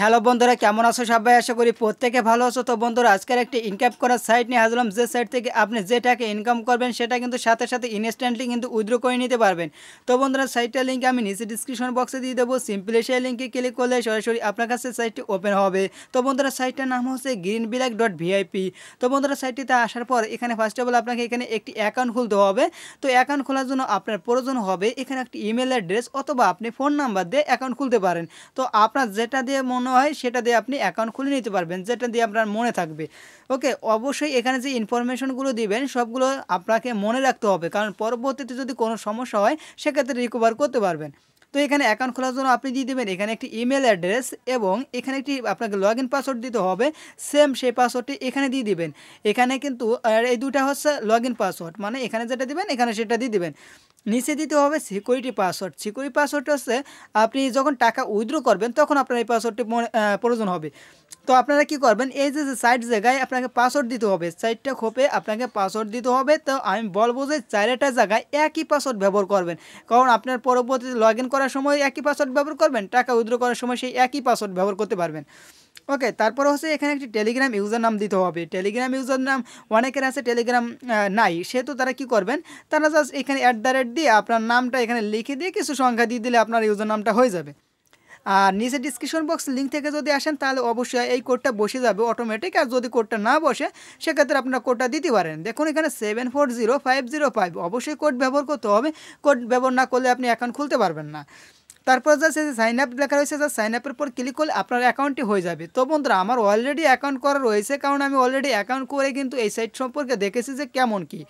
hello বন্ধুরা কেমন আছো সবাই আশা করি প্রত্যেকে ভালো আছো তো বন্ধুরা আজকের একটি ইনকাম করার সাইট নিয়ে আসলাম যে সাইট থেকে আপনি যে টাকা ইনকাম করবেন সেটা কিন্তু সাথে সাথে ইনস্ট্যান্টলি কিন্তু উইথড্র করে নিতে পারবেন তো বন্ধুরা সাইটটার লিঙ্ক আমি নিচে ডিসক্রিপশন বক্সে দিয়ে দেবো সিম্পলি সেই লিঙ্কে ক্লিক করলে সরাসরি আপনার কাছে সাইটটি ওপেন হবে তো বন্ধুরা সাইটটার নাম হচ্ছে গ্রিন ব্ল্যাক ডট ভিআইপি তো বন্ধুরা সাইটটিতে আসার পর এখানে ফার্স্ট অফ অল আপনাকে এখানে একটি অ্যাকাউন্ট খুলতে হবে তো অ্যাকাউন্ট খোলার জন্য আপনার প্রয়োজন হবে এখানে একটি ইমেল অ্যাড্রেস অথবা আপনি ফোন নাম্বার দিয়ে অ্যাকাউন্ট খুলতে পারেন তো আপনার যেটা দিয়ে মনে হয় সেটা দিয়ে আপনি অ্যাকাউন্ট খুলে নিতে পারবেন যেটা দিয়ে আপনার মনে থাকবে ওকে অবশ্যই এখানে যে ইনফরমেশনগুলো দিবেন সবগুলো আপনাকে মনে রাখতে হবে কারণ পরবর্তীতে যদি কোনো সমস্যা হয় সেক্ষেত্রে রিকভার করতে পারবেন তো এখানে অ্যাকাউন্ট খোলার জন্য আপনি দিয়ে দেবেন এখানে একটি ইমেল অ্যাড্রেস এবং এখানে একটি আপনাকে লগ ইন পাসওয়ার্ড দিতে হবে সেম সেই পাসওয়ার্ডটি এখানে দিয়ে দিবেন এখানে কিন্তু এই দুটা হচ্ছে লগ ইন পাসওয়ার্ড মানে এখানে যেটা দিবেন এখানে সেটা দিয়ে দিবেন নিচে দিতে হবে সিকিউরিটি পাসওয়ার্ড সিকিউরিটি পাসওয়ার্ড হচ্ছে আপনি যখন টাকা উইথড্র করবেন তখন আপনার এই পাসওয়ার্ডটি প্রয়োজন হবে তো আপনারা কি করবেন এই যে সাইট জায়গায় আপনাকে পাসওয়ার্ড দিতে হবে সাইটটা খোপে আপনাকে পাসওয়ার্ড দিতে হবে তো আমি বলবো যে চারটা জায়গায় একই পাসওয়ার্ড ব্যবহার করবেন কারণ আপনার পরবর্তীতে লগ ইন করার সময় একই পাসওয়ার্ড ব্যবহার করবেন টাকা উইথড্র করার সময় সেই একই পাসওয়ার্ড ব্যবহার করতে পারবেন ওকে তারপর হচ্ছে এখানে একটি টেলিগ্রাম ইউজার নাম দিতে হবে টেলিগ্রাম ইউজার নাম অনেকের আছে টেলিগ্রাম নাই সেহেতু তারা কি করবেন তারা জাস্ট এখানে অ্যাট দ্য রেট দিয়ে আপনার নামটা এখানে লিখে দিয়ে কিছু সংখ্যা দিয়ে দিলে আপনার ইউজার নামটা হয়ে যাবে আর নিচে ডিসক্রিপশন বক্স লিঙ্ক থেকে যদি আসেন তাহলে অবশ্যই এই কোডটা বসে যাবে অটোমেটিক আর যদি কোডটা না বসে সেক্ষেত্রে আপনার কোডটা দিতে পারেন দেখুন এখানে seven four zero five zero five অবশ্যই কোড ব্যবহার করতে হবে কোড ব্যবহার না করলে আপনি অ্যাকাউন্ট খুলতে পারবেন না তারপর যা সে সাইন আপ লেখা রয়েছে যা সাইন আপের পর ক্লিক করলে আপনার অ্যাকাউন্টটি হয়ে যাবে তো বন্ধুরা আমার অলরেডি অ্যাকাউন্ট করা রয়েছে কারণ আমি অলরেডি অ্যাকাউন্ট করে কিন্তু এই সাইট সম্পর্কে দেখেছি যে কেমন কি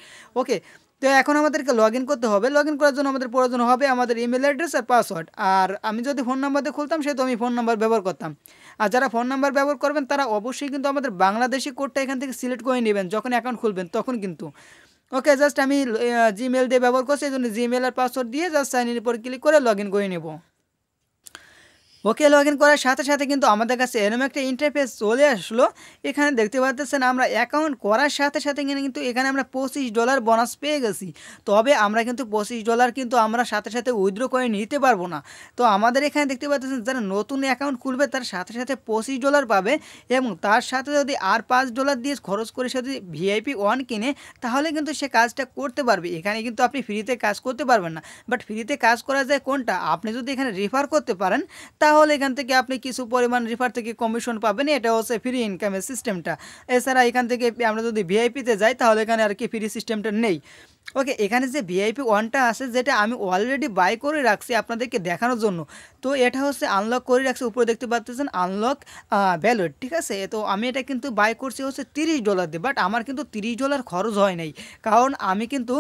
ওকে তো এখন আমাদেরকে লগ করতে হবে লগ করার জন্য আমাদের প্রয়োজন হবে আমাদের ইমেল অ্যাড্রেস আর পাসওয়ার্ড আর আমি যদি ফোন নাম্বার দিয়ে খুলতাম সেহেতু আমি ফোন নাম্বার ব্যবহার করতাম আর যারা ফোন নাম্বার ব্যবহার করবেন তারা অবশ্যই কিন্তু আমাদের বাংলাদেশি কোডটা এখান থেকে সিলেক্ট করে নেবেন যখন অ্যাকাউন্ট খুলবেন তখন কিন্তু ওকে জাস্ট আমি জিমেল দিয়ে ব্যবহার করছি এই জন্য জিমেল আর পাসওয়ার্ড দিয়ে জাস্ট সাইন ইন উপর ক্লিক করে লগ করে নেব ওকে লগ ইন করার সাথে সাথে কিন্তু আমাদের কাছে এরম একটা ইন্টারফেস চলে আসলো এখানে দেখতে পাচ্ছেন আমরা অ্যাকাউন্ট করার সাথে সাথে কিন্তু এখানে আমরা পঁচিশ ডলার বোনাস পেয়ে গেছি তবে আমরা কিন্তু পঁচিশ ডলার কিন্তু আমরা সাথে সাথে উইথড্র করে নিতে পারবো না তো আমাদের এখানে দেখতে পাচ্ছেন যারা নতুন অ্যাকাউন্ট খুলবে তার সাথে সাথে পঁচিশ ডলার পাবে এবং তার সাথে যদি আর পাঁচ ডলার দিয়ে খরচ করে সাথে ভিআইপি ওয়ান কিনে তাহলে কিন্তু সে কাজটা করতে পারবে এখানে কিন্তু আপনি ফ্রিতে কাজ করতে পারবেন না বাট ফ্রিতে কাজ করা যায় কোনটা আপনি যদি এখানে রেফার করতে পারেন তা তাহলে এখান থেকে আপনি কিছু পরিমাণ রিফার থেকে কমিশন পাবেন এটা হচ্ছে ফ্রি ইনকামের সিস্টেমটা এছাড়া এখান থেকে আমরা যদি ভিআইপিতে যাই তাহলে এখানে আর কি ফ্রি সিস্টেমটা নেই ওকে এখানে যে ভিআইপি ওয়ানটা আছে যেটা আমি অলরেডি বাই করে রাখছি আপনাদেরকে দেখানোর জন্য তো এটা হচ্ছে আনলক করে রাখছি উপরে দেখতে পাচ্তেছেন আনলক ব্যালট ঠিক আছে তো আমি এটা কিন্তু বাই করছি হচ্ছে তিরিশ ডলার দিয়ে বাট আমার কিন্তু তিরিশ ডলার খরচ হয় নাই কারণ আমি কিন্তু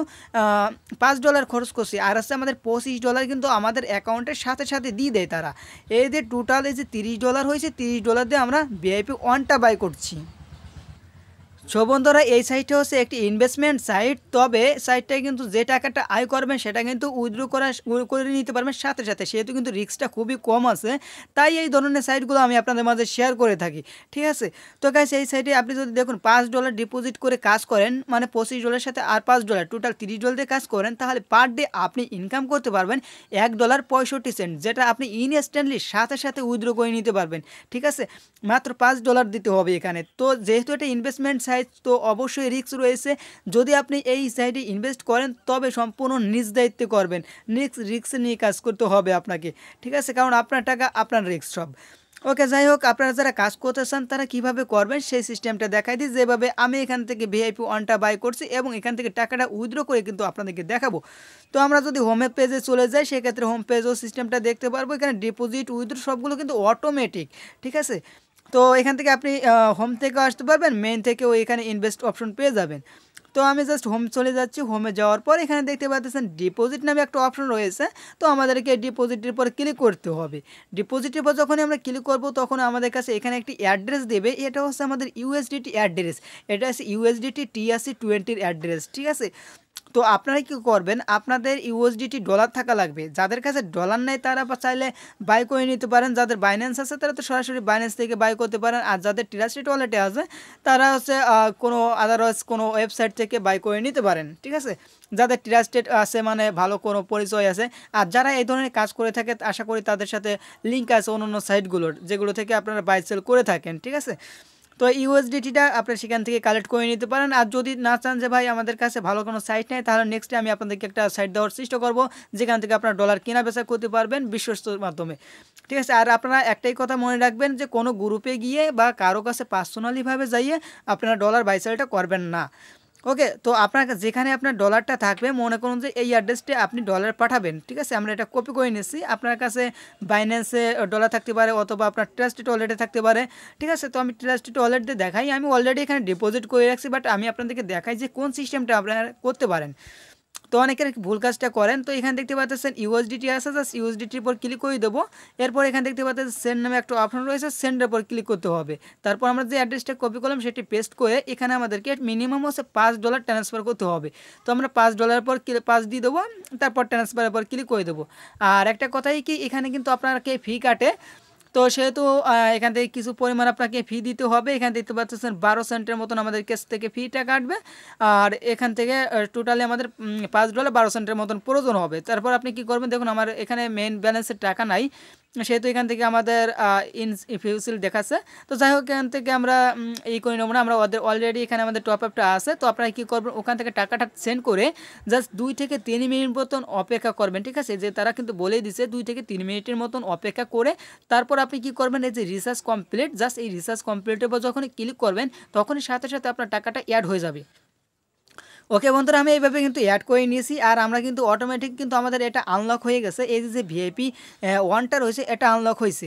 পাঁচ ডলার খরচ করছি আর হচ্ছে আমাদের পঁচিশ ডলার কিন্তু আমাদের অ্যাকাউন্টের সাথে সাথে দিয়ে দেয় তারা এই যে টোটাল এই যে তিরিশ ডলার হয়েছে তিরিশ ডলার দিয়ে আমরা ভিআইপি ওয়ানটা বাই করছি সো বন্ধুরা এই সাইটটা হচ্ছে একটি ইনভেস্টমেন্ট সাইট তবে সাইটটায় কিন্তু যে টাকাটা আয় করবেন সেটা কিন্তু উইথড্র করা করে নিতে পারবেন সাথে সাথে সেহেতু কিন্তু রিস্কটা খুবই কম আছে তাই এই ধরনের সাইটগুলো আমি আপনাদের মাঝে শেয়ার করে থাকি ঠিক আছে তো গাইস এই সাইটে আপনি যদি দেখুন পাঁচ ডলার ডিপোজিট করে কাজ করেন মানে পঁচিশ ডলারের সাথে আর পাঁচ ডলার টোটাল তিরিশ ডলার দিয়ে কাজ করেন তাহলে পার ডে আপনি ইনকাম করতে পারবেন এক ডলার পঁয়ষট্টি সেন্ট যেটা আপনি ইনস্ট্যান্টলি সাথে সাথে উইথড্র করে নিতে পারবেন ঠিক আছে মাত্র পাঁচ ডলার দিতে হবে এখানে তো যেহেতু এটা ইনভেস্টমেন্ট সাইট জায়গায় তো অবশ্যই রিস্ক রয়েছে যদি আপনি এই সাইডে ইনভেস্ট করেন তবে সম্পূর্ণ নিজ দায়িত্বে করবেন রিক্স রিস্ক নিয়ে কাজ করতে হবে আপনাকে ঠিক আছে কারণ আপনার টাকা আপনার রিস্ক সব ওকে যাই হোক আপনারা যারা কাজ করতে চান তারা কিভাবে করবেন সেই সিস্টেমটা দেখাই দিই যেভাবে আমি এখান থেকে ভিআইপি ওয়ানটা বাই করছি এবং এখান থেকে টাকাটা উইথড্র করে কিন্তু আপনাদেরকে দেখাবো তো আমরা যদি হোম পেজে চলে যাই সেক্ষেত্রে হোম পেজও সিস্টেমটা দেখতে পারবো এখানে ডিপোজিট উইথড্র সবগুলো কিন্তু অটোমেটিক ঠিক আছে তো এখান থেকে আপনি হোম থেকে আসতে পারবেন মেন থেকেও এখানে ইনভেস্ট অপশন পেয়ে যাবেন তো আমি জাস্ট হোম চলে যাচ্ছি হোমে যাওয়ার পর এখানে দেখতে পাচ্ছেন ডিপোজিট নামে একটা অপশন রয়েছে তো আমাদেরকে ডিপোজিটের পর ক্লিক করতে হবে ডিপোজিটের পর যখন আমরা ক্লিক করব তখন আমাদের কাছে এখানে একটি অ্যাড্রেস দেবে এটা হচ্ছে আমাদের ইউএসডিটি অ্যাড্রেস এটা হচ্ছে ইউএসডিটি টিআসি টোয়েন্টির অ্যাড্রেস ঠিক আছে তো আপনারা কি করবেন আপনাদের ইউএসডিটি ডলার থাকা লাগবে যাদের কাছে ডলার নেই তারা চাইলে বাই করে নিতে পারেন যাদের বাইন্যান্স আছে তারা তো সরাসরি বাইন্যান্স থেকে বাই করতে পারেন আর যাদের টিরাস্টেট ওয়ালেটে আছে তারা হচ্ছে কোনো আদারওয়াইজ কোনো ওয়েবসাইট থেকে বাই করে নিতে পারেন ঠিক আছে যাদের ট্রাস্টেড আছে মানে ভালো কোনো পরিচয় আছে আর যারা এই ধরনের কাজ করে থাকে আশা করি তাদের সাথে লিঙ্ক আছে অন্য অন্য সাইটগুলোর যেগুলো থেকে আপনারা বাই সেল করে থাকেন ঠিক আছে তো ইউএসডিটিটা আপনারা সেখান থেকে কালেক্ট করে নিতে পারেন আর যদি না চান যে ভাই আমাদের কাছে ভালো কোনো সাইট নেই তাহলে নেক্সট আমি আপনাদেরকে একটা সাইট দেওয়ার চেষ্টা করব যেখান থেকে আপনারা ডলার কেনা বেচা করতে পারবেন বিশ্বস্তর মাধ্যমে ঠিক আছে আর আপনারা একটাই কথা মনে রাখবেন যে কোনো গ্রুপে গিয়ে বা কারো কাছে পার্সোনালিভাবে যাইয়ে আপনারা ডলার বাইসেলটা করবেন না ওকে তো আপনার যেখানে আপনার ডলারটা থাকবে মনে করুন যে এই অ্যাড্রেসটি আপনি ডলার পাঠাবেন ঠিক আছে আমরা এটা কপি করে নিচ্ছি আপনার কাছে বাইন্যান্সে ডলার থাকতে পারে অথবা আপনার ট্রাস্টি টয়লেটে থাকতে পারে ঠিক আছে তো আমি ট্রাস্টি ওয়ালেট দিয়ে দেখাই আমি অলরেডি এখানে ডিপোজিট করে রাখছি বাট আমি আপনাদেরকে দেখাই যে কোন সিস্টেমটা আপনারা করতে পারেন তো অনেকের ভুল কাজটা করেন তো এখানে দেখতে পাচ্ছেন ইউএসডিটি আছে জাস্ট ইউএসডিটির উপর ক্লিক করে দেবো এরপর এখানে দেখতে পাচ্ছেন সেন্ড নামে একটা অপশন রয়েছে সেন্ডের উপর ক্লিক করতে হবে তারপর আমরা যে অ্যাড্রেসটা কপি করলাম সেটি পেস্ট করে এখানে আমাদেরকে মিনিমাম হচ্ছে পাঁচ ডলার ট্রান্সফার করতে হবে তো আমরা পাঁচ ডলার পর পাঁচ দিয়ে দেবো তারপর ট্রান্সফারের পর ক্লিক করে দেবো আর একটা কথাই কি এখানে কিন্তু কে ফি কাটে তো সেহেতু এখান থেকে কিছু পরিমাণ আপনাকে ফি দিতে হবে এখান থেকে পাচ্ছেন বারো সেন্টের মতন আমাদের কেস থেকে ফিটা কাটবে আর এখান থেকে টোটালি আমাদের পাঁচ ডলার বারো সেন্টের মতন প্রয়োজন হবে তারপর আপনি কি করবেন দেখুন আমার এখানে মেন ব্যালেন্সের টাকা নাই সেহেতু এখান থেকে আমাদের ইন ফিউসিল দেখাচ্ছে তো যাই হোক এখান থেকে আমরা এই করে নেবো না আমরা ওদের অলরেডি এখানে আমাদের টপ আপটা আছে তো আপনারা কী করবেন ওখান থেকে টাকাটা সেন্ড করে জাস্ট দুই থেকে তিন মিনিট মতন অপেক্ষা করবেন ঠিক আছে যে তারা কিন্তু বলেই দিছে দুই থেকে তিন মিনিটের মতন অপেক্ষা করে তারপর আপনি কি করবেন এই যে রিসার্চ কমপ্লিট জাস্ট এই রিসার্চ কমপ্লিটের পর যখন ক্লিক করবেন তখনই সাথে সাথে আপনার টাকাটা অ্যাড হয়ে যাবে ওকে বন্ধুরা আমি এইভাবে কিন্তু অ্যাড করে নিয়েছি আর আমরা কিন্তু অটোমেটিক কিন্তু আমাদের এটা আনলক হয়ে গেছে এই যে ভিআইপি ওয়ানটা রয়েছে এটা আনলক হয়েছে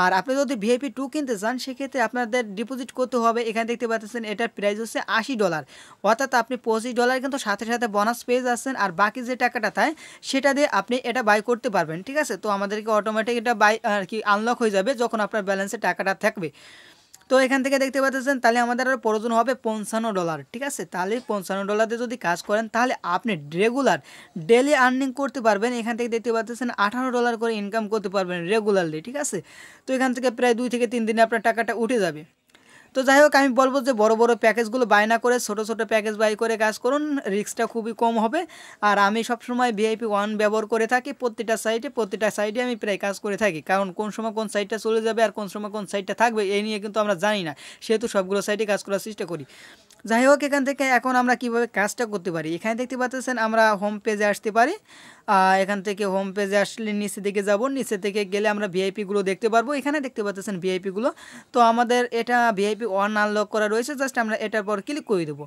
আর আপনি যদি ভিআইপি টু কিনতে চান সেক্ষেত্রে আপনাদের ডিপোজিট করতে হবে এখানে দেখতে পাচ্ছেন এটার প্রাইস হচ্ছে আশি ডলার অর্থাৎ আপনি পঁচিশ ডলার কিন্তু সাথে সাথে বোনাস পেয়ে যাচ্ছেন আর বাকি যে টাকাটা থাকে সেটা দিয়ে আপনি এটা বাই করতে পারবেন ঠিক আছে তো আমাদেরকে অটোমেটিক এটা বাই আর কি আনলক হয়ে যাবে যখন আপনার ব্যালেন্সে টাকাটা থাকবে তো এখান থেকে দেখতে পাচ্ছেন তাহলে আমাদের আর প্রয়োজন হবে পঞ্চান্ন ডলার ঠিক আছে তাহলে পঞ্চান্ন ডলারে যদি কাজ করেন তাহলে আপনি রেগুলার ডেলি আর্নিং করতে পারবেন এখান থেকে দেখতে পাচ্ছেন আঠারো ডলার করে ইনকাম করতে পারবেন রেগুলারলি ঠিক আছে তো এখান থেকে প্রায় দুই থেকে তিন দিনে আপনার টাকাটা উঠে যাবে তো যাই হোক আমি বলবো যে বড় বড় প্যাকেজগুলো বাই না করে ছোট ছোট প্যাকেজ বাই করে কাজ করুন রিক্সটা খুবই কম হবে আর আমি সবসময় ভিআইপি ওয়ান ব্যবহার করে থাকি প্রতিটা সাইটে প্রতিটা সাইটে আমি প্রায় কাজ করে থাকি কারণ কোন সময় কোন সাইটটা চলে যাবে আর কোন সময় কোন সাইটটা থাকবে এই নিয়ে কিন্তু আমরা জানি না সেহেতু সবগুলো সাইটে কাজ করার চেষ্টা করি যাই হোক এখান থেকে এখন আমরা কিভাবে কাজটা করতে পারি এখানে দেখতে পাচ্ছেন আমরা হোম পেজে আসতে পারি এখান থেকে হোম পেজে আসলে নিচে দিকে যাব নিচে থেকে গেলে আমরা ভিআইপিগুলো দেখতে পারবো এখানে দেখতে পাচ্ছেন ভিআইপিগুলো তো আমাদের এটা ভিআইপি ওয়ান আনলক করা রয়েছে জাস্ট আমরা এটার পর ক্লিক করে দেবো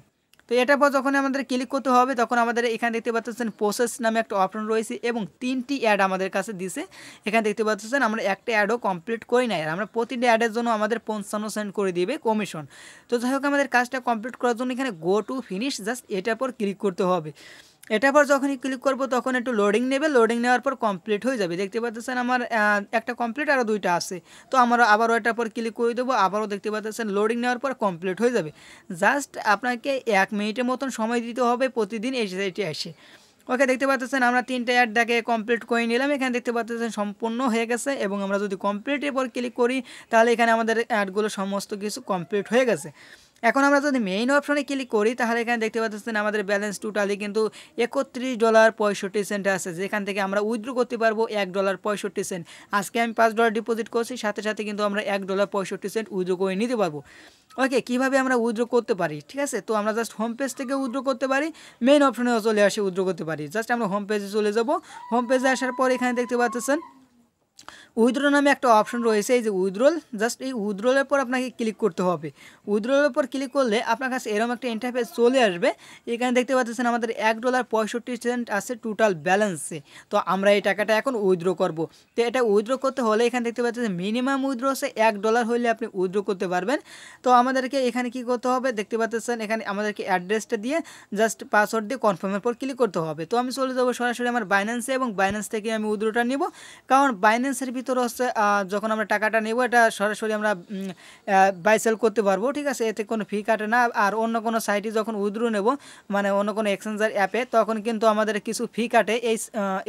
তো এটার পর যখন আমাদের ক্লিক করতে হবে তখন আমাদের এখানে দেখতে পাচ্ছেন প্রসেস নামে একটা অপশন রয়েছে এবং তিনটি অ্যাড আমাদের কাছে দিছে এখানে দেখতে পাচ্ছেন আমরা একটা অ্যাডও কমপ্লিট করি নাই আমরা প্রতিটি অ্যাডের জন্য আমাদের পঞ্চান্ন সেন্ট করে দিবে কমিশন তো যাই হোক আমাদের কাজটা কমপ্লিট করার জন্য এখানে গো টু ফিনিশ জাস্ট এটার পর ক্লিক করতে হবে এটার পর যখনই ক্লিক করব তখন একটু লোডিং নেবে লোডিং নেওয়ার পর কমপ্লিট হয়ে যাবে দেখতে পাচ্ছেন আমার একটা কমপ্লিট আরও দুইটা আছে তো আমরা আবারও এটার পর ক্লিক করে দেবো আবারও দেখতে পাচ্ছেন লোডিং নেওয়ার পর কমপ্লিট হয়ে যাবে জাস্ট আপনাকে এক মিনিটের মতন সময় দিতে হবে প্রতিদিন এই সাইটে এসে ওকে দেখতে পাচ্ছেন আমরা তিনটে অ্যাড দেখে কমপ্লিট করে নিলাম এখানে দেখতে পাচ্ছেন সম্পূর্ণ হয়ে গেছে এবং আমরা যদি কমপ্লিটের পর ক্লিক করি তাহলে এখানে আমাদের অ্যাডগুলো সমস্ত কিছু কমপ্লিট হয়ে গেছে এখন আমরা যদি মেইন অপশনে ক্লিক করি তাহলে এখানে দেখতে পাচ্ছেন আমাদের ব্যালেন্স টোটালি কিন্তু একত্রিশ ডলার পঁয়ষট্টি সেন্ট আছে যেখান থেকে আমরা উইথড্রো করতে পারবো এক ডলার পঁয়ষট্টি সেন্ট আজকে আমি পাঁচ ডলার ডিপোজিট করছি সাথে সাথে কিন্তু আমরা এক ডলার পঁয়ষট্টি সেন্ট উইথড্রো করে নিতে পারবো ওকে কীভাবে আমরা উইথড্রো করতে পারি ঠিক আছে তো আমরা জাস্ট হোম পেজ থেকে উইথড্রো করতে পারি মেইন অপশনেও চলে আসে উইথড্রো করতে পারি জাস্ট আমরা হোম পেজে চলে যাবো হোম পেজে আসার পর এখানে দেখতে পাচ্ছেন উইথড্র নামে একটা অপশন রয়েছে এই যে উইথড্রল জাস্ট এই উইথড্রলের পর আপনাকে ক্লিক করতে হবে উইথড্রলের পর ক্লিক করলে আপনার কাছে এরকম একটা ইন্টারফেস চলে আসবে এখানে দেখতে পাচ্ছেন আমাদের এক ডলার পঁয়ষট্টি সেন্ট আছে টোটাল ব্যালেন্সে তো আমরা এই টাকাটা এখন উইথড্র করব তো এটা উইথড্র করতে হলে এখানে দেখতে পাচ্ছেন মিনিমাম উইথড্র হচ্ছে এক ডলার হলে আপনি উইথড্র করতে পারবেন তো আমাদেরকে এখানে কি করতে হবে দেখতে পাচ্ছেন এখানে আমাদেরকে অ্যাড্রেসটা দিয়ে জাস্ট পাসওয়ার্ড দিয়ে কনফার্মের পর ক্লিক করতে হবে তো আমি চলে যাবো সরাসরি আমার বাইন্যান্সে এবং বাইন্যান্স থেকে আমি উইথড্রটা নিব কারণ বাইন্যান্সের ভিতরে হচ্ছে যখন আমরা টাকাটা নেব এটা সরাসরি আমরা বাই সেল করতে পারবো ঠিক আছে এতে কোনো ফি কাটে না আর অন্য কোনো সাইটে যখন উইথড্রো নেব মানে অন্য কোনো এক্সচেঞ্জার অ্যাপে তখন কিন্তু আমাদের কিছু ফি কাটে এই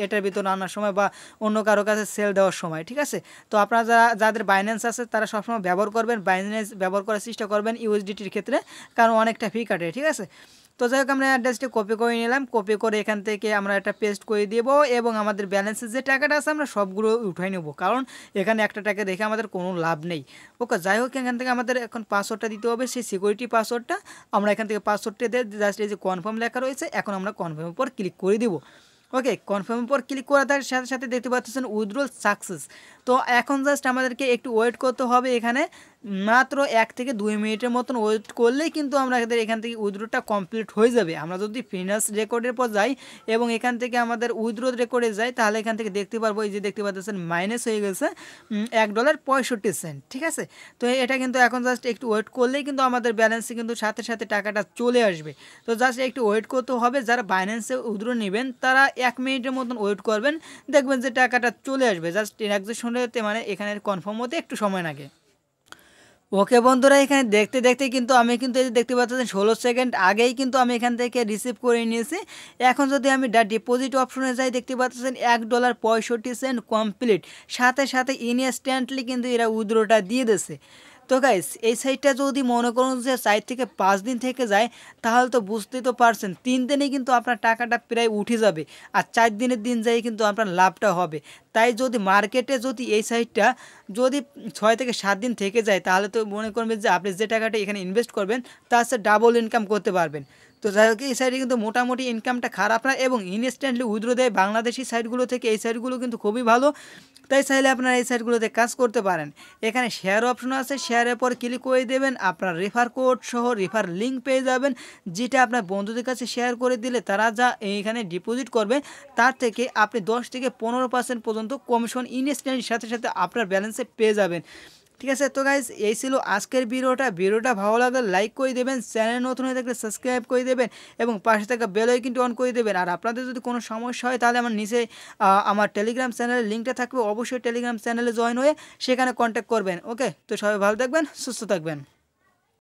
এটার ভিতরে আনার সময় বা অন্য কারো কাছে সেল দেওয়ার সময় ঠিক আছে তো আপনারা যারা যাদের বাইন্যান্স আছে তারা সবসময় ব্যবহার করবেন বাইন্যান্স ব্যবহার করার চেষ্টা করবেন ইউএসডিটির ক্ষেত্রে কারণ অনেকটা ফি কাটে ঠিক আছে তো যাই হোক আমরা অ্যাড্রেসটি কপি করে নিলাম কপি করে এখান থেকে আমরা একটা পেস্ট করে দেব এবং আমাদের ব্যালেন্সের যে টাকাটা আছে আমরা সবগুলো উঠাই নেব কারণ এখানে একটা টাকা দেখে আমাদের কোনো লাভ নেই ওকে যাই হোক এখান থেকে আমাদের এখন পাসওয়ার্ডটা দিতে হবে সেই সিকিউরিটি পাসওয়ার্ডটা আমরা এখান থেকে পাসওয়ার্ডটা দিয়ে জাস্ট এই যে কনফার্ম লেখা রয়েছে এখন আমরা কনফার্মের পর ক্লিক করে দেবো ওকে কনফার্মের পর ক্লিক করা তার সাথে সাথে দেখতে পাচ্ছেন উইথড্রল সাকসেস তো এখন জাস্ট আমাদেরকে একটু ওয়েট করতে হবে এখানে মাত্র এক থেকে দুই মিনিটের মতন ওয়েট করলেই কিন্তু আমাদের এখান থেকে উইথড্রোটা কমপ্লিট হয়ে যাবে আমরা যদি ফিনান্স রেকর্ডের পর যাই এবং এখান থেকে আমাদের উইথড্রো রেকর্ডে যাই তাহলে এখান থেকে দেখতে পারবো এই যে দেখতে পাচ্ছেন মাইনাস হয়ে গেছে এক ডলার পঁয়ষট্টি সেন্ট ঠিক আছে তো এটা কিন্তু এখন জাস্ট একটু ওয়েট করলেই কিন্তু আমাদের ব্যালেন্সে কিন্তু সাথে সাথে টাকাটা চলে আসবে তো জাস্ট একটু ওয়েট করতে হবে যারা বাইন্যান্সে উইথড্রো নেবেন তারা এক মিনিটের মতন ওয়েট করবেন দেখবেন যে টাকাটা চলে আসবে জাস্ট ট্রানজ্যাকশন মানে এখানে কনফার্ম হতে একটু সময় লাগে ওকে বন্ধুরা এখানে দেখতে দেখতে কিন্তু আমি কিন্তু এই দেখতে পাচ্ছি ষোলো সেকেন্ড আগেই কিন্তু আমি এখান থেকে রিসিভ করে নিয়েছি এখন যদি আমি ডা ডিপোজিট অপশনে যাই দেখতে পাচ্ছেন এক ডলার পঁয়ষট্টি সেন্ট কমপ্লিট সাথে সাথে ইনস্ট্যান্টলি কিন্তু এরা উদ্রোটা দিয়ে দিয়েছে তো গাইস এই সাইডটা যদি মনে করুন যে সাইড থেকে পাঁচ দিন থেকে যায় তাহলে তো বুঝতেই তো পারছেন তিন দিনে কিন্তু আপনার টাকাটা প্রায় উঠে যাবে আর চার দিনের দিন যাই কিন্তু আপনার লাভটা হবে তাই যদি মার্কেটে যদি এই সাইটটা যদি ছয় থেকে সাত দিন থেকে যায় তাহলে তো মনে করবেন যে আপনি যে টাকাটা এখানে ইনভেস্ট করবেন তার সাথে ডাবল ইনকাম করতে পারবেন তো যাই হোক এই সাইডে কিন্তু মোটামুটি ইনকামটা খারাপ না এবং ইনস্ট্যান্টলি উইথড্র দেয় বাংলাদেশি সাইটগুলো থেকে এই সাইটগুলো কিন্তু খুবই ভালো তাই চাইলে আপনারা এই সাইটগুলোতে কাজ করতে পারেন এখানে শেয়ার অপশন আছে শেয়ারের পর ক্লিক করে দেবেন আপনার রেফার কোড সহ রেফার লিঙ্ক পেয়ে যাবেন যেটা আপনার বন্ধুদের কাছে শেয়ার করে দিলে তারা যা এইখানে ডিপোজিট করবে তার থেকে আপনি দশ থেকে পনেরো পার্সেন্ট পর্যন্ত কমিশন ইনস্ট্যান্টের সাথে সাথে আপনার ব্যালেন্সে পেয়ে যাবেন ঠিক আছে তো গাইজ এই ছিল আজকের ভিডিওটা ভিডিওটা ভালো লাগলে লাইক করে দেবেন চ্যানেল নতুন হয়ে থাকলে সাবস্ক্রাইব করে দেবেন এবং পাশে থাকা বেল কিন্তু অন করে দেবেন আর আপনাদের যদি কোনো সমস্যা হয় তাহলে আমার নিচে আমার টেলিগ্রাম চ্যানেলের লিঙ্কটা থাকবে অবশ্যই টেলিগ্রাম চ্যানেলে জয়েন হয়ে সেখানে কন্ট্যাক্ট করবেন ওকে তো সবাই ভালো থাকবেন সুস্থ থাকবেন